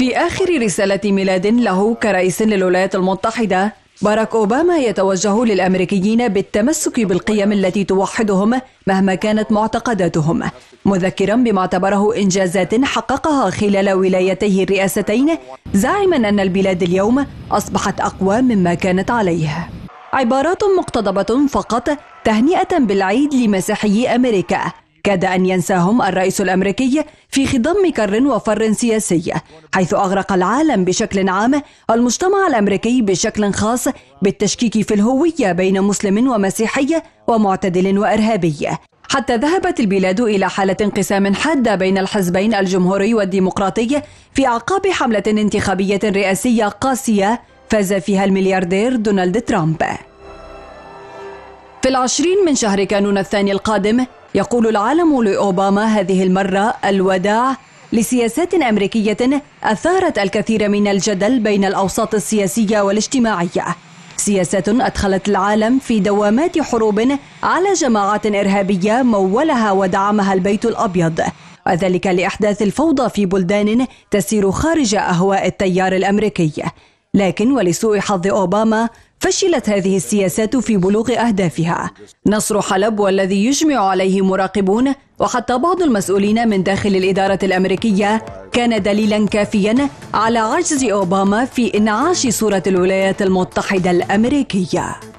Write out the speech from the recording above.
في آخر رسالة ميلاد له كرئيس للولايات المتحدة باراك أوباما يتوجه للأمريكيين بالتمسك بالقيم التي توحدهم مهما كانت معتقداتهم مذكرا بما اعتبره إنجازات حققها خلال ولايتيه الرئاستين زاعما أن البلاد اليوم أصبحت أقوى مما كانت عليه عبارات مقتضبة فقط تهنئة بالعيد لمسيحي أمريكا كاد أن ينساهم الرئيس الأمريكي في خضم كر وفر سياسي حيث أغرق العالم بشكل عام المجتمع الأمريكي بشكل خاص بالتشكيك في الهوية بين مسلم ومسيحي ومعتدل وإرهابي حتى ذهبت البلاد إلى حالة انقسام حادة بين الحزبين الجمهوري والديمقراطي في أعقاب حملة انتخابية رئاسية قاسية فاز فيها الملياردير دونالد ترامب في العشرين من شهر كانون الثاني القادم يقول العالم لأوباما هذه المرة الوداع لسياسات أمريكية أثارت الكثير من الجدل بين الأوساط السياسية والاجتماعية سياسات أدخلت العالم في دوامات حروب على جماعات إرهابية مولها ودعمها البيت الأبيض وذلك لإحداث الفوضى في بلدان تسير خارج أهواء التيار الأمريكي لكن ولسوء حظ أوباما فشلت هذه السياسات في بلوغ أهدافها نصر حلب والذي يجمع عليه مراقبون وحتى بعض المسؤولين من داخل الإدارة الأمريكية كان دليلا كافيا على عجز أوباما في إنعاش صورة الولايات المتحدة الأمريكية